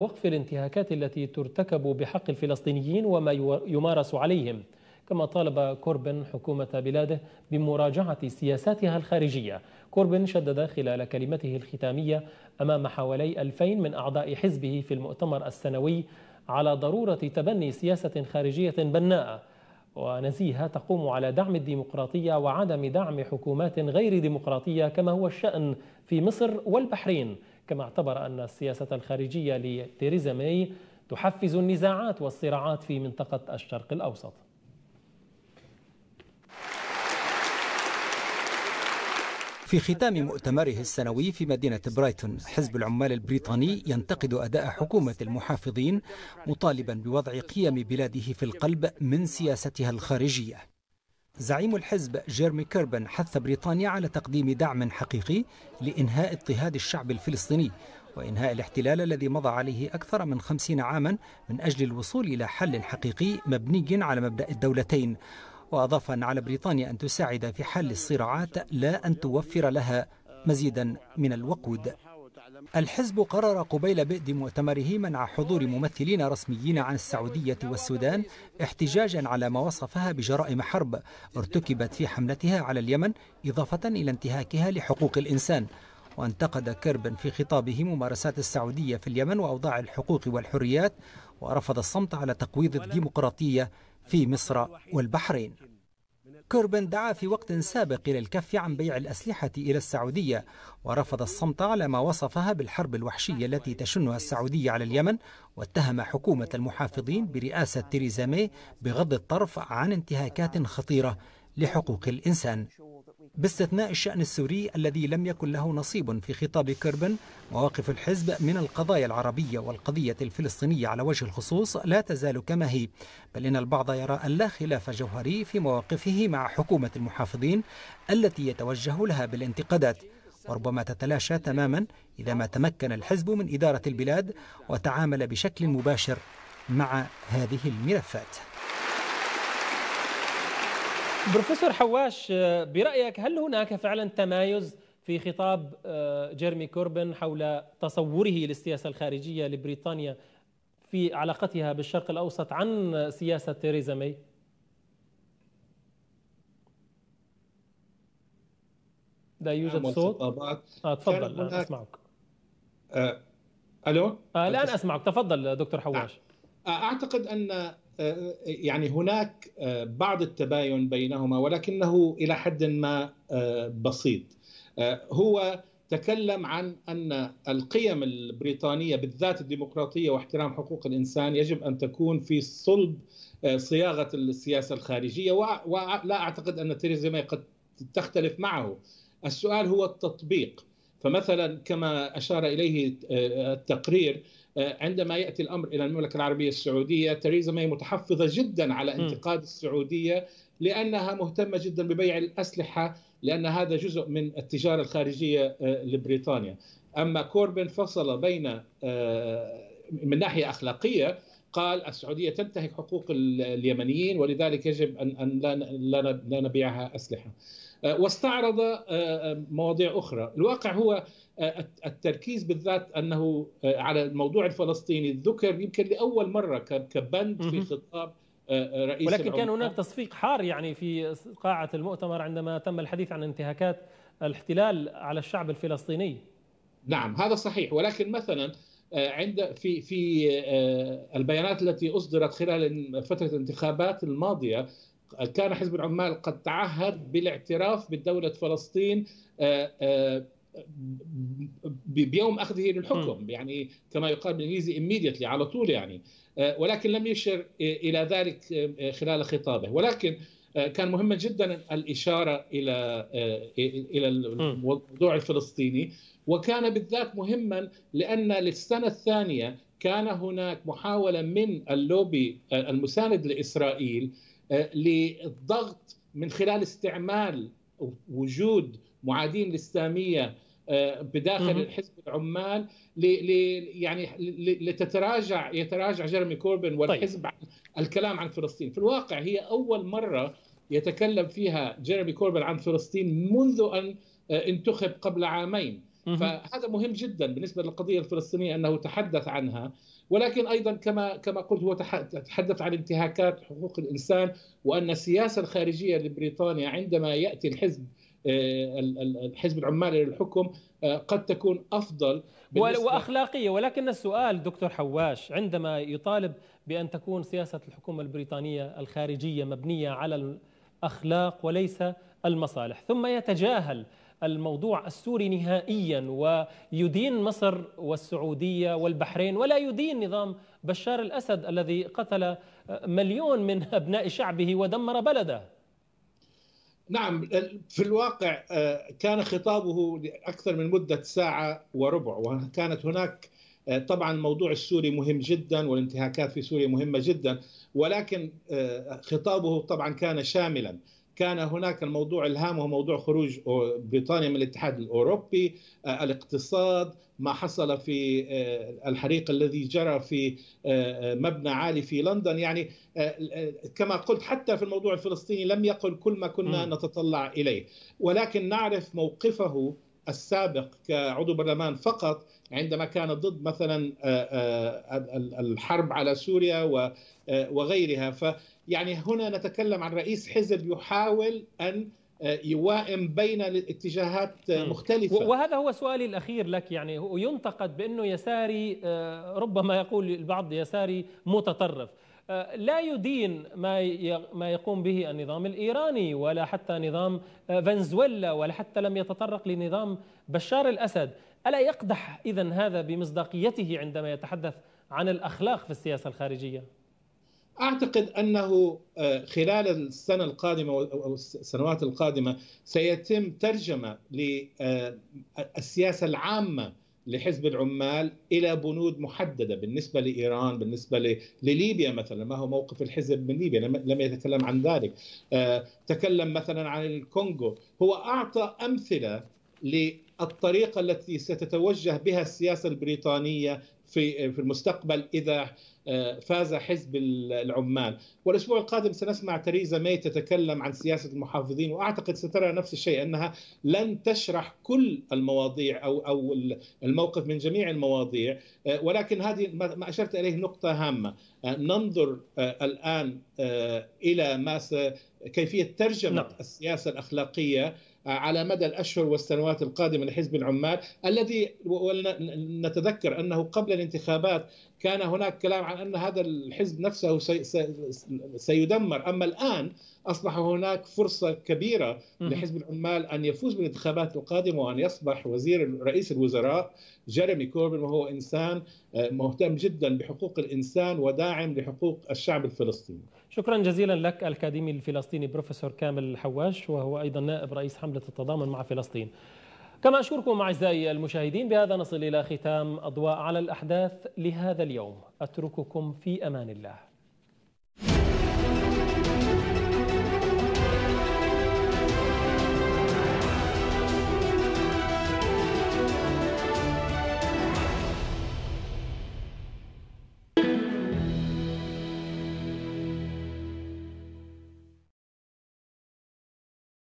وقف الانتهاكات التي ترتكب بحق الفلسطينيين وما يمارس عليهم كما طالب كوربن حكومة بلاده بمراجعة سياساتها الخارجية كوربن شدد خلال كلمته الختامية أمام حوالي 2000 من أعضاء حزبه في المؤتمر السنوي على ضرورة تبني سياسة خارجية بناءة ونزيهة تقوم على دعم الديمقراطية وعدم دعم حكومات غير ديمقراطية كما هو الشأن في مصر والبحرين كما اعتبر أن السياسة الخارجية لتيريزا ماي تحفز النزاعات والصراعات في منطقة الشرق الأوسط في ختام مؤتمره السنوي في مدينة برايتون حزب العمال البريطاني ينتقد أداء حكومة المحافظين مطالبا بوضع قيم بلاده في القلب من سياستها الخارجية زعيم الحزب جيرمي كيربن حث بريطانيا على تقديم دعم حقيقي لإنهاء اضطهاد الشعب الفلسطيني وإنهاء الاحتلال الذي مضى عليه أكثر من خمسين عاما من أجل الوصول إلى حل حقيقي مبني على مبدأ الدولتين وأضاف أن على بريطانيا أن تساعد في حل الصراعات لا أن توفر لها مزيدا من الوقود الحزب قرر قبيل بئد مؤتمره منع حضور ممثلين رسميين عن السعودية والسودان احتجاجا على ما وصفها بجرائم حرب ارتكبت في حملتها على اليمن إضافة إلى انتهاكها لحقوق الإنسان وانتقد كربن في خطابه ممارسات السعودية في اليمن وأوضاع الحقوق والحريات ورفض الصمت على تقويض الديمقراطية في مصر والبحرين كوربن دعا في وقت سابق إلى الكف عن بيع الأسلحة إلى السعودية ورفض الصمت على ما وصفها بالحرب الوحشية التي تشنها السعودية على اليمن واتهم حكومة المحافظين برئاسة تيريزا مي بغض الطرف عن انتهاكات خطيرة لحقوق الإنسان باستثناء الشأن السوري الذي لم يكن له نصيب في خطاب كربن مواقف الحزب من القضايا العربية والقضية الفلسطينية على وجه الخصوص لا تزال كما هي بل إن البعض يرى أن لا خلاف جوهري في مواقفه مع حكومة المحافظين التي يتوجه لها بالانتقادات وربما تتلاشى تماما إذا ما تمكن الحزب من إدارة البلاد وتعامل بشكل مباشر مع هذه الملفات بروفيسور حواش آه، برأيك هل هناك فعلا تمايز في خطاب آه، جيرمي كوربن حول تصوره للسياسة الخارجية لبريطانيا في علاقتها بالشرق الأوسط عن سياسة تيريزا مي؟ لا يوجد نعم، صوت آه تفضل أنا أسمعك آه. ألو؟ آه الآن أسمعك تفضل دكتور نعم. حواش آه. أعتقد أن آه، يعني هناك آه، بعض التباين بينهما ولكنه الى حد ما آه، بسيط هو تكلم عن ان القيم البريطانيه بالذات الديمقراطيه واحترام حقوق الانسان يجب ان تكون في صلب صياغه السياسه الخارجيه ولا اعتقد ان تيريزا ماي قد تختلف معه السؤال هو التطبيق فمثلا كما اشار اليه آه، التقرير آه، عندما ياتي الامر الى المملكه العربيه السعوديه تريزا ماي متحفظه جدا على انتقاد السعوديه لانها مهتمه جدا ببيع الاسلحه لان هذا جزء من التجاره الخارجيه آه، لبريطانيا اما كوربن فصل بين من ناحيه اخلاقيه قال السعوديه تنتهك حقوق اليمنيين ولذلك يجب ان ان لا لا نبيعها اسلحه. آه، واستعرض آه، آه، مواضيع اخرى، الواقع هو التركيز بالذات انه على الموضوع الفلسطيني ذكر يمكن لاول مره كبند في خطاب رئيس ولكن كان هناك تصفيق حار يعني في قاعه المؤتمر عندما تم الحديث عن انتهاكات الاحتلال على الشعب الفلسطيني. نعم هذا صحيح ولكن مثلا آه، عند في في آه، البيانات التي اصدرت خلال فتره الانتخابات الماضيه كان حزب العمال قد تعهد بالاعتراف بدوله فلسطين آه، بيوم اخذه للحكم يعني كما يقال بالانجليزي immediately على طول يعني ولكن لم يشر الى ذلك خلال خطابه ولكن آه، كان مهما جدا الاشاره الى آه، الى الموضوع الفلسطيني وكان بالذات مهما لان للسنه الثانيه كان هناك محاوله من اللوبي آه، المساند لاسرائيل للضغط من خلال استعمال وجود معادين للساميه آه، بداخل الحزب العمال لي لي يعني لتتراجع يتراجع جيرمي كوربن طيب. والحزب طيب. عن الكلام عن فلسطين في الواقع هي اول مره يتكلم فيها جيرمي كوربن عن فلسطين منذ ان آه، انتخب قبل عامين فهذا مهم جدا بالنسبه للقضيه الفلسطينيه انه تحدث عنها ولكن ايضا كما كما قلت هو تحدث عن انتهاكات حقوق الانسان وان السياسه الخارجيه لبريطانيا عندما ياتي الحزب آه، الحزب العمالي للحكم آه، قد تكون افضل واخلاقيه ولكن السؤال دكتور حواش عندما يطالب بان تكون سياسه الحكومه البريطانيه الخارجيه مبنيه على الاخلاق وليس المصالح ثم يتجاهل الموضوع السوري نهائيا ويدين مصر والسعودية والبحرين ولا يدين نظام بشار الأسد الذي قتل مليون من أبناء شعبه ودمر بلده نعم في الواقع آه، كان خطابه لأكثر من مدة ساعة وربع وكانت هناك آه، طبعا الموضوع السوري مهم جدا والانتهاكات في سوريا مهمة جدا ولكن آه، خطابه طبعا كان شاملا كان هناك الموضوع الهام وهو موضوع خروج بريطانيا من الاتحاد الاوروبي آه، الاقتصاد ما حصل في آه، الحريق الذي جرى في آه، مبنى عالي في لندن يعني كما قلت حتى في الموضوع الفلسطيني لم يقل كل ما كنا نتطلع اليه ولكن نعرف موقفه السابق كعضو برلمان فقط عندما كان ضد مثلا آه، آه، الحرب على سوريا آه، وغيرها فيعني هنا نتكلم عن رئيس حزب يحاول ان يوائم بين الاتجاهات مختلفة وهذا هو سؤالي الأخير لك يعني ينتقد بأنه يساري ربما يقول البعض يساري متطرف آه، لا يدين ما ما يقوم به النظام الايراني ولا حتى نظام آه، فنزويلا ولا حتى لم يتطرق لنظام بشار الاسد، الا يقدح اذا هذا بمصداقيته عندما يتحدث عن الاخلاق في السياسه الخارجيه؟ اعتقد انه آه، خلال السنه القادمه او السنوات القادمه سيتم ترجمه للسياسه العامه لحزب العمال الى بنود محدده بالنسبه لايران بالنسبه لليبيا مثلا ما هو موقف الحزب من ليبيا لم يتكلم عن ذلك آه، تكلم مثلا عن الكونغو هو اعطى امثله للطريقه التي ستتوجه بها السياسه البريطانيه في في المستقبل اذا آه، فاز حزب العمال والأسبوع القادم سنسمع تريزا ماي تتكلم عن سياسة المحافظين وأعتقد سترى نفس الشيء أنها لن تشرح كل المواضيع أو أو الموقف من جميع المواضيع آه، ولكن هذه ما أشرت إليه نقطة هامة آه، ننظر الآن إلى ما س... كيفية ترجمة نعم. السياسة الأخلاقية على مدى الأشهر والسنوات القادمة لحزب العمال الذي ولنتذكر أنه قبل الانتخابات كان هناك كلام عن ان هذا الحزب نفسه سيدمر اما الان اصبح هناك فرصه كبيره لحزب العمال ان يفوز بالانتخابات القادمه وان يصبح وزير رئيس الوزراء جيريمي كوربن وهو انسان مهتم جدا بحقوق الانسان وداعم لحقوق الشعب الفلسطيني. شكرا جزيلا لك الاكاديمي الفلسطيني بروفيسور كامل الحواش وهو ايضا نائب رئيس حمله التضامن مع فلسطين. كما أشكركم أعزائي المشاهدين بهذا نصل إلى ختام أضواء على الأحداث لهذا اليوم أترككم في أمان الله